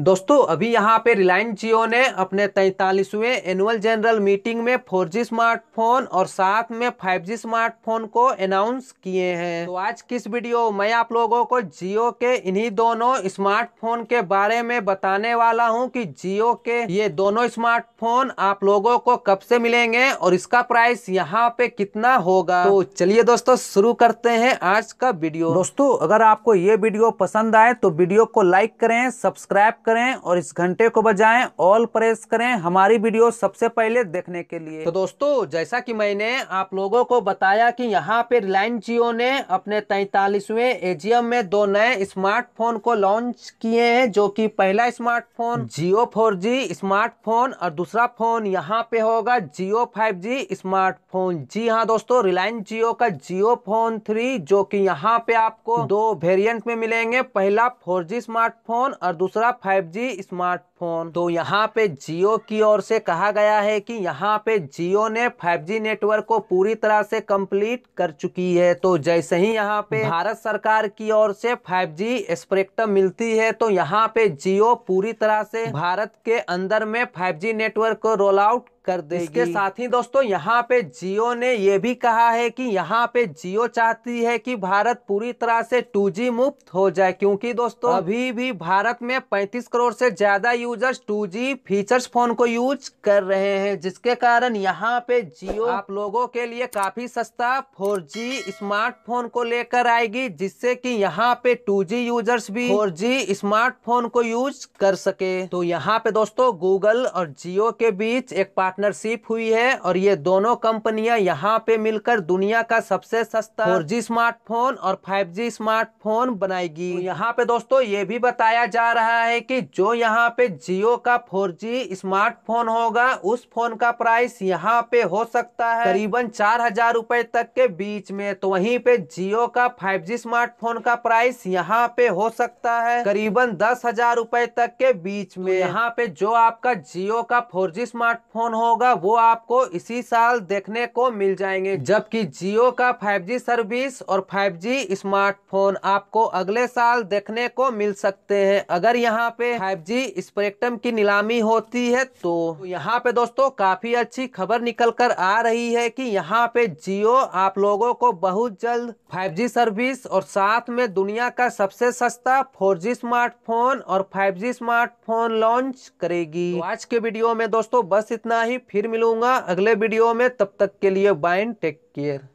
दोस्तों अभी यहाँ पे रिलायंस जियो ने अपने तैंतालीसवें एनुअल जनरल मीटिंग में 4G स्मार्टफोन और साथ में 5G स्मार्टफोन को अनाउंस किए हैं तो आज किस वीडियो मैं आप लोगों को जियो के इन्हीं दोनों स्मार्टफोन के बारे में बताने वाला हूँ कि जियो के ये दोनों स्मार्टफोन आप लोगों को कब से मिलेंगे और इसका प्राइस यहाँ पे कितना होगा तो चलिए दोस्तों शुरू करते हैं आज का वीडियो दोस्तों अगर आपको ये वीडियो पसंद आए तो वीडियो को लाइक करें सब्सक्राइब करें और इस घंटे को बजाएं ऑल प्रेस करें हमारी वीडियो सबसे पहले देखने के लिए तो दोस्तों जैसा कि मैंने आप लोगों को बताया कि यहाँ पे रिलायंस जियो ने अपने तैतालीसवें एजीएम में दो नए स्मार्टफोन को लॉन्च किए हैं जो कि पहला स्मार्टफोन जियो फोर स्मार्टफोन और दूसरा फोन यहाँ पे होगा जियो फाइव स्मार्टफोन जी हाँ दोस्तों रिलायंस जियो का जियो फोन थ्री जो की यहाँ पे आपको दो वेरियंट में मिलेंगे पहला फोर स्मार्टफोन और दूसरा five five G smart phone तो यहाँ पे जियो की ओर से कहा गया है कि यहाँ पे जियो ने 5G नेटवर्क को पूरी तरह से कंप्लीट कर चुकी है तो जैसे ही यहाँ पे भारत सरकार की ओर से 5G स्पेक्ट्रम मिलती है तो यहाँ पे जियो पूरी तरह से भारत के अंदर में 5G नेटवर्क को रोल आउट कर देगी इसके साथ ही दोस्तों यहाँ पे जियो ने ये भी कहा है कि यहाँ पे जियो चाहती है कि भारत पूरी तरह से 2G मुक्त हो जाए क्योंकि दोस्तों अभी भी भारत में 35 करोड़ से ज्यादा use users 2G features phone को यूज कर रहे हैं जिसके कारण यहाँ पे जियो आप लोगों के लिए काफी सस्ता 4G स्मार्टफोन को लेकर आएगी जिससे कि यहाँ पे 2G यूजर्स भी 4G स्मार्टफोन को यूज कर सके तो यहाँ पे दोस्तों गूगल और जियो के बीच एक पार्टनरशिप हुई है और ये दोनों कंपनियां यहाँ पे मिलकर दुनिया का सबसे सस्ता फोर स्मार्टफोन और फाइव स्मार्टफोन बनाएगी तो यहाँ पे दोस्तों ये भी बताया जा रहा है की जो यहाँ पे जियो का 4G स्मार्टफोन होगा उस फोन का प्राइस यहाँ पे हो सकता है करीबन चार हजार रूपए तक के बीच में तो वहीं पे जियो का 5G स्मार्टफोन का प्राइस यहाँ पे हो सकता है करीबन दस हजार रूपए तक के बीच में तो यहाँ पे जो आपका जियो का 4G स्मार्टफोन होगा वो आपको इसी साल देखने को मिल जाएंगे जबकि जियो का जी सर्विस और जी स्मार्टफोन आपको अगले साल देखने को मिल सकते हैं अगर यहाँ पे जी स्प्रे स्पेक्ट्रम की नीलामी होती है तो यहाँ पे दोस्तों काफी अच्छी खबर निकल कर आ रही है कि यहाँ पे जियो आप लोगों को बहुत जल्द 5G सर्विस और साथ में दुनिया का सबसे सस्ता 4G स्मार्टफोन और 5G स्मार्टफोन लॉन्च करेगी तो आज के वीडियो में दोस्तों बस इतना ही फिर मिलूंगा अगले वीडियो में तब तक के लिए बाइन टेक केयर